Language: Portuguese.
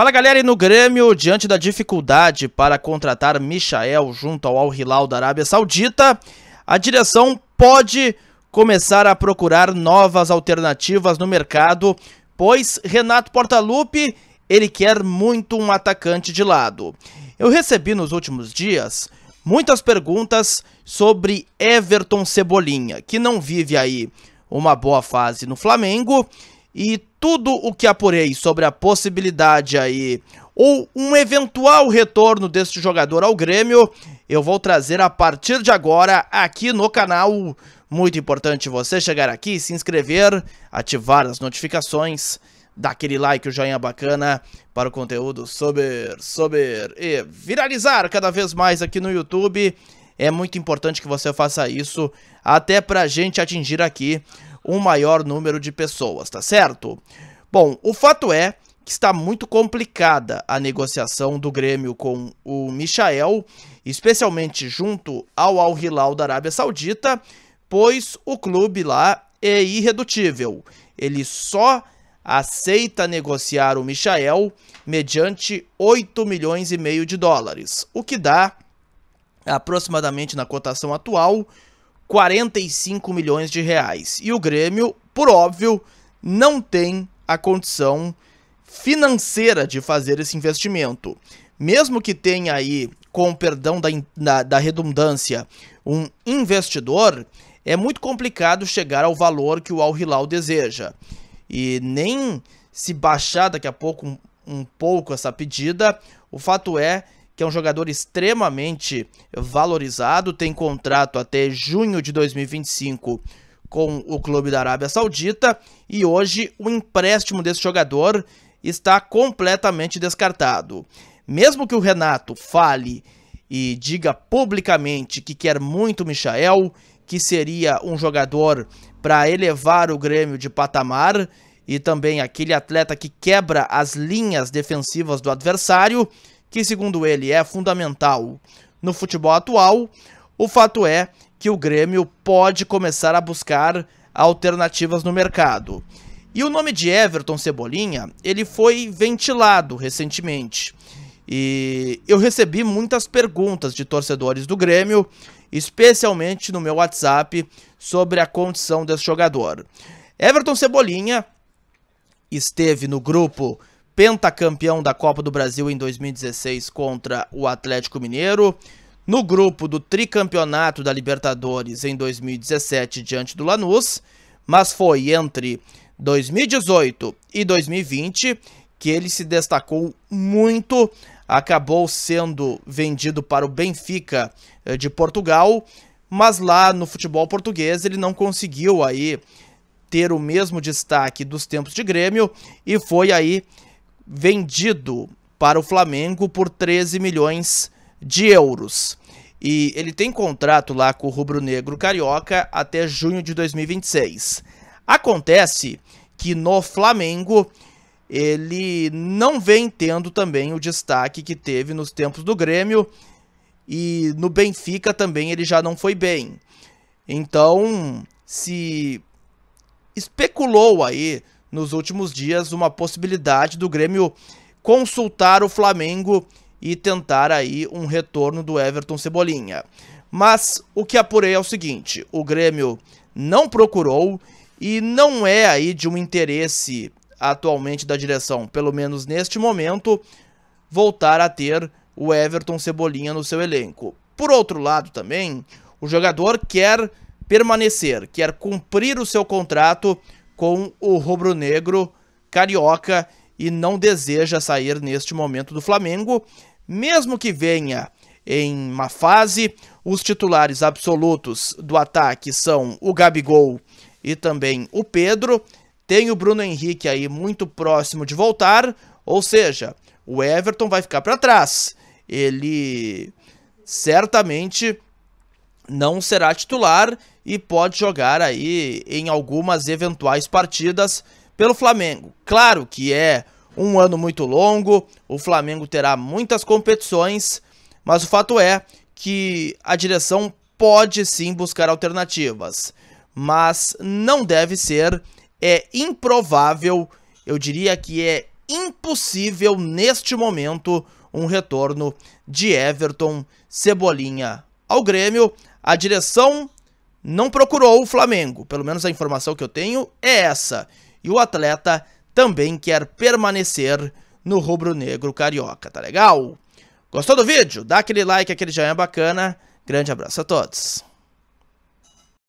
Fala galera, e no Grêmio, diante da dificuldade para contratar Michael junto ao Al-Hilal da Arábia Saudita, a direção pode começar a procurar novas alternativas no mercado, pois Renato Portaluppi, ele quer muito um atacante de lado. Eu recebi nos últimos dias muitas perguntas sobre Everton Cebolinha, que não vive aí uma boa fase no Flamengo e tudo o que apurei sobre a possibilidade aí ou um eventual retorno deste jogador ao Grêmio, eu vou trazer a partir de agora aqui no canal. Muito importante você chegar aqui, se inscrever, ativar as notificações, dar aquele like, o joinha bacana para o conteúdo sobre, sobre e viralizar cada vez mais aqui no YouTube. É muito importante que você faça isso até para a gente atingir aqui um maior número de pessoas, tá certo? Bom, o fato é que está muito complicada a negociação do Grêmio com o Michael, especialmente junto ao Al Hilal da Arábia Saudita, pois o clube lá é irredutível. Ele só aceita negociar o Michael mediante 8 milhões e meio de dólares, o que dá aproximadamente na cotação atual 45 milhões de reais. E o Grêmio, por óbvio, não tem a condição financeira de fazer esse investimento. Mesmo que tenha aí, com o perdão da, da, da redundância, um investidor, é muito complicado chegar ao valor que o Al Hilal deseja. E nem se baixar daqui a pouco um, um pouco essa pedida, o fato é que é um jogador extremamente valorizado, tem contrato até junho de 2025 com o clube da Arábia Saudita e hoje o empréstimo desse jogador está completamente descartado. Mesmo que o Renato fale e diga publicamente que quer muito o Michael, que seria um jogador para elevar o Grêmio de patamar e também aquele atleta que quebra as linhas defensivas do adversário, que, segundo ele, é fundamental no futebol atual, o fato é que o Grêmio pode começar a buscar alternativas no mercado. E o nome de Everton Cebolinha, ele foi ventilado recentemente. E eu recebi muitas perguntas de torcedores do Grêmio, especialmente no meu WhatsApp, sobre a condição desse jogador. Everton Cebolinha esteve no grupo pentacampeão da Copa do Brasil em 2016 contra o Atlético Mineiro. No grupo do tricampeonato da Libertadores em 2017 diante do Lanús, mas foi entre 2018 e 2020 que ele se destacou muito, acabou sendo vendido para o Benfica eh, de Portugal, mas lá no futebol português ele não conseguiu aí ter o mesmo destaque dos tempos de Grêmio e foi aí vendido para o Flamengo por 13 milhões de euros. E ele tem contrato lá com o Rubro Negro Carioca até junho de 2026. Acontece que no Flamengo ele não vem tendo também o destaque que teve nos tempos do Grêmio e no Benfica também ele já não foi bem. Então, se especulou aí nos últimos dias uma possibilidade do Grêmio consultar o Flamengo e tentar aí um retorno do Everton Cebolinha. Mas o que apurei é o seguinte: o Grêmio não procurou e não é aí de um interesse atualmente da direção, pelo menos neste momento, voltar a ter o Everton Cebolinha no seu elenco. Por outro lado, também, o jogador quer permanecer, quer cumprir o seu contrato com o rubro-negro carioca e não deseja sair neste momento do Flamengo, mesmo que venha em uma fase. Os titulares absolutos do ataque são o Gabigol e também o Pedro. Tem o Bruno Henrique aí muito próximo de voltar, ou seja, o Everton vai ficar para trás. Ele certamente não será titular e pode jogar aí em algumas eventuais partidas pelo Flamengo. Claro que é um ano muito longo, o Flamengo terá muitas competições, mas o fato é que a direção pode sim buscar alternativas, mas não deve ser, é improvável, eu diria que é impossível neste momento um retorno de Everton Cebolinha ao Grêmio. A direção não procurou o Flamengo. Pelo menos a informação que eu tenho é essa. E o atleta também quer permanecer no rubro-negro carioca, tá legal? Gostou do vídeo? Dá aquele like, aquele joinha bacana. Grande abraço a todos.